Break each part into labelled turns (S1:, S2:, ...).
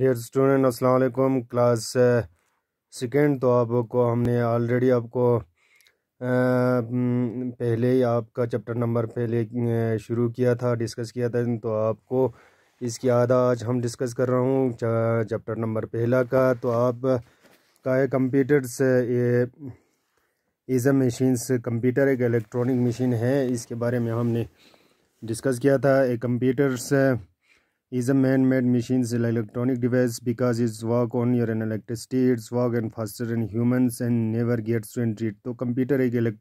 S1: dear student अस्सलाम वालेकुम class second तो आपको हमने ऑलरेडी आपको आ, uh, हम्म, पहले ही आपका चैप्टर नंबर पहले uh, शुरू किया था डिस्कस किया था तो आपको इसकी आधा आज हम डिस्कस कर रहा हूँ चैप्टर नंबर पहला का तो आप का है कंप्यूटर्स uh, ये इज़ अ मशीन्स कंप्यूटर एक इलेक्ट्रॉनिक मशीन है इसके बारे में हमने डिस्कस किया था एक computers is a man-made machine is an electronic device because it's work on your electricity it's work and faster than humans and never gets to end तो कंप्यूटर एक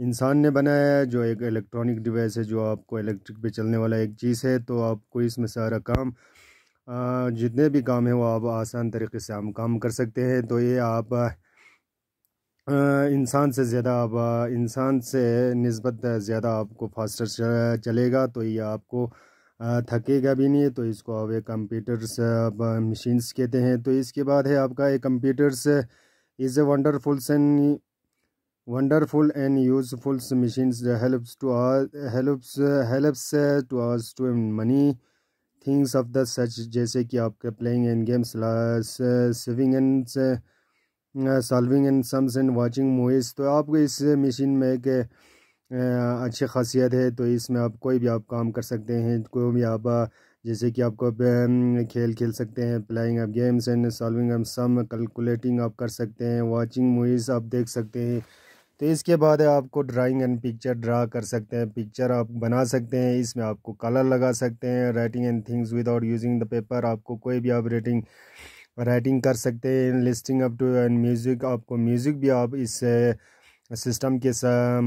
S1: इंसान ने बनाया है जो एक इलेक्ट्रॉनिक डिवाइस है जो आपको इलेक्ट्रिक पे चलने वाला एक चीज़ है तो आपको इसमें सारा काम आ, जितने भी काम है वो आप आसान तरीके से हम काम कर सकते हैं तो ये आप इंसान से ज़्यादा आप इंसान से नस्बत ज़्यादा आपको फास्टर चलेगा तो ये आपको थकेगा भी नहीं तो इसको अब एक कंप्यूटर्स मशीन्स कहते हैं तो इसके बाद है आपका एक computers is a wonderful and wonderful and useful machines helps to helps helps to us to many things of the such जैसे कि आपके playing and games saving and solving and sums and watching movies तो आपको इस machine में एक अच्छी खासियत है तो इसमें आप कोई भी आप काम कर सकते हैं कोई भी आप जैसे कि आपको खेल खेल सकते हैं प्लेइंग आप games and solving um sum calculating आप कर सकते हैं वाचिंग मूवीज़ आप देख सकते हैं तो इसके बाद आपको ड्राइंग एंड पिक्चर ड्रा कर सकते हैं पिक्चर आप बना सकते हैं इसमें आपको कलर लगा सकते हैं writing and things without using the paper आपको कोई भी आप रेटिंग राइटिंग कर सकते हैं listening up to and music आपको म्यूज़िक भी आप इससे सिस्टम के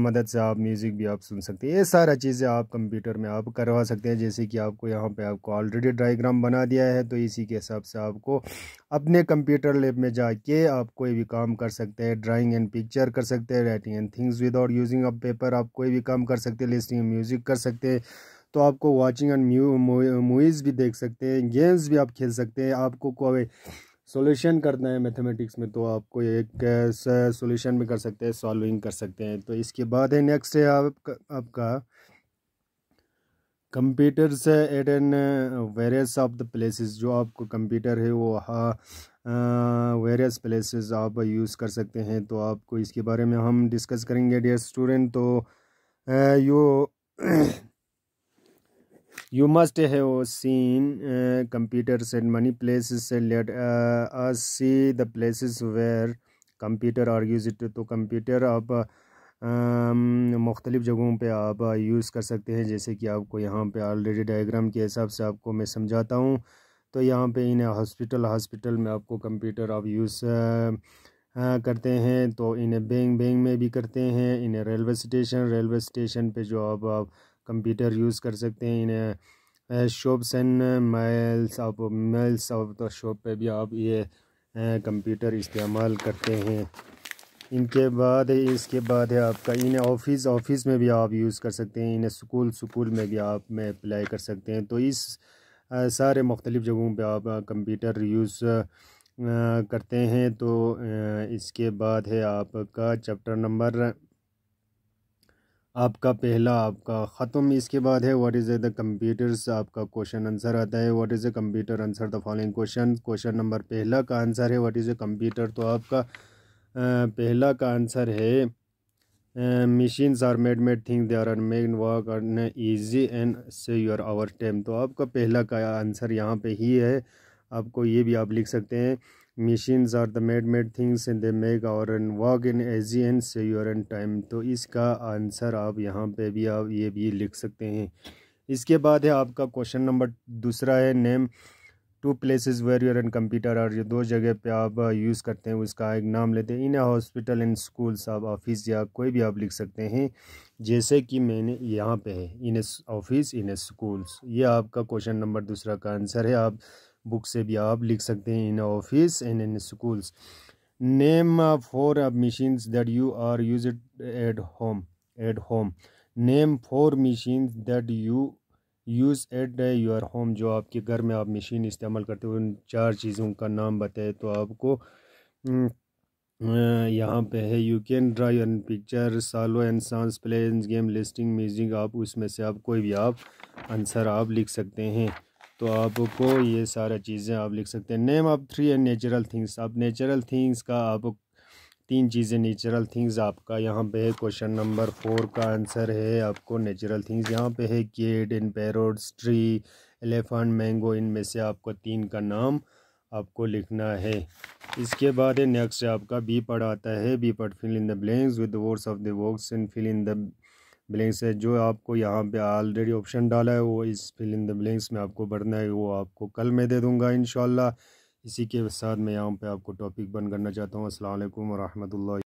S1: मदद से आप म्यूज़िक भी आप सुन सकते हैं ये सारा चीज़ें आप कंप्यूटर में आप करवा सकते हैं जैसे कि आपको यहाँ पे आपको ऑलरेडी डायग्राम बना दिया है तो इसी के हिसाब से आपको अपने कंप्यूटर लेब में जाके आप कोई भी काम कर सकते हैं ड्राइंग एंड पिक्चर कर सकते हैं writing and things without using up paper आप कोई भी काम कर सकते हैं लिस्टिंग म्यूज़िक कर सकते हैं तो आपको वॉचिंग एंड मूवीज़ भी देख सकते हैं गेम्स भी आप खेल सकते हैं आपको कोई सोल्यूशन करना है मैथमेटिक्स में तो आपको एक सोल्यूशन भी कर सकते हैं सॉल्विंग कर सकते हैं तो इसके बाद है नेक्स्ट है आपका आपका computers at an various of the places जो आपको कंप्यूटर है वो हाँ वेरियस प्लेसेस आप यूज़ कर सकते हैं तो आपको इसके बारे में हम डिस्कस करेंगे डियर स्टूडेंट तो you you must have seen uh, computers and many places let uh, us see the computer where computer are used तो to आप um, मुख्तलिफ़ जगहों पे आप यूज़ कर सकते हैं जैसे कि आपको यहाँ पे ऑलरेडी डायग्राम के हिसाब से आपको मैं समझाता हूँ तो यहाँ पे इन हॉस्पिटल हॉस्पिटल में आपको कंप्यूटर आप यूज़ uh, uh, करते हैं तो इन्हें बैंक बैंक में भी करते हैं इन्हें रेलवे स्टेशन रेलवे स्टेशन पे जो आप, आप कंप्यूटर यूज़ कर सकते हैं इन्हें शॉप्स एंड मेल्स आप मेल्स ऑफ द शॉप पे भी आप ये कंप्यूटर इस्तेमाल करते हैं इनके बाद इसके बाद है आपका इन्हें ऑफिस ऑफिस में भी आप यूज़ कर सकते हैं इन्हें स्कूल स्कूल में भी आप में अप्लाई कर सकते हैं तो इस आ, सारे मुख्तलिफ़ जगहों पे आप कंप्यूटर यूज़ करते हैं तो आ, इसके बाद है आपका चैप्टर नंबर आपका पहला आपका ख़त्म इसके बाद है व्हाट इज़ द कंप्यूटर्स आपका क्वेश्चन आंसर आता है what is the computer answer the following question question number पहला का आंसर है व्हाट इज़ द कंप्यूटर तो आपका पहला का आंसर है machines are made made thing they are made work earn easy and save your our time तो आपका पहला का आंसर यहाँ पे ही है आपको ये भी आप लिख सकते हैं machines are the made made things and they make our an work in easy and your an time तो इसका आंसर आप यहाँ पे भी आप ये भी लिख सकते हैं इसके बाद है आपका क्वेश्चन नंबर दूसरा है name two places where your end computer और ये दो जगह पे आप यूज़ करते हैं उसका एक नाम लेते हैं इन हॉस्पिटल एंड स्कूल्स आप ऑफिस या कोई भी आप लिख सकते हैं जैसे कि मैंने यहाँ पे है इन ऑफिस इन स्कूल्स ये आपका क्वेश्चन नंबर दूसरा का आंसर है आप बुक से भी आप लिख सकते हैं in office and in schools name four machines that you are use at home at home name four machines that you use at your home जो आपके घर में आप मशीन इस्तेमाल करते हो उन चार चीज़ों का नाम बताए तो आपको यहाँ पे है you can draw an picture solve and sums play game listening music आप उसमें से आप कोई भी आप आंसर आप लिख सकते हैं तो आपको ये सारा चीज़ें आप लिख सकते हैं name of three and natural things अब नेचुरल थिंग्स का आप तीन चीज़ें नेचुरल थिंग्स आपका यहाँ पे है क्वेश्चन नंबर फोर का आंसर है आपको नेचुरल थिंग्स यहाँ पे है get in periods tree elephant mango इनमें से आपको तीन का नाम आपको लिखना है इसके बाद है नेक्स्ट आपका बी पढ़ आता है बी पढ़ fill in the blanks with words of the words and fill in the blanks है जो आपको यहाँ पे ऑलरेडी ऑप्शन डाला है वो इस फिल इन द ब्लैंक्स में आपको भरना है वो आपको कल मैं दे दूँगा इन इसी के साथ मैं यहाँ पे आपको टॉपिक बंद करना चाहता हूँ असल वरहमल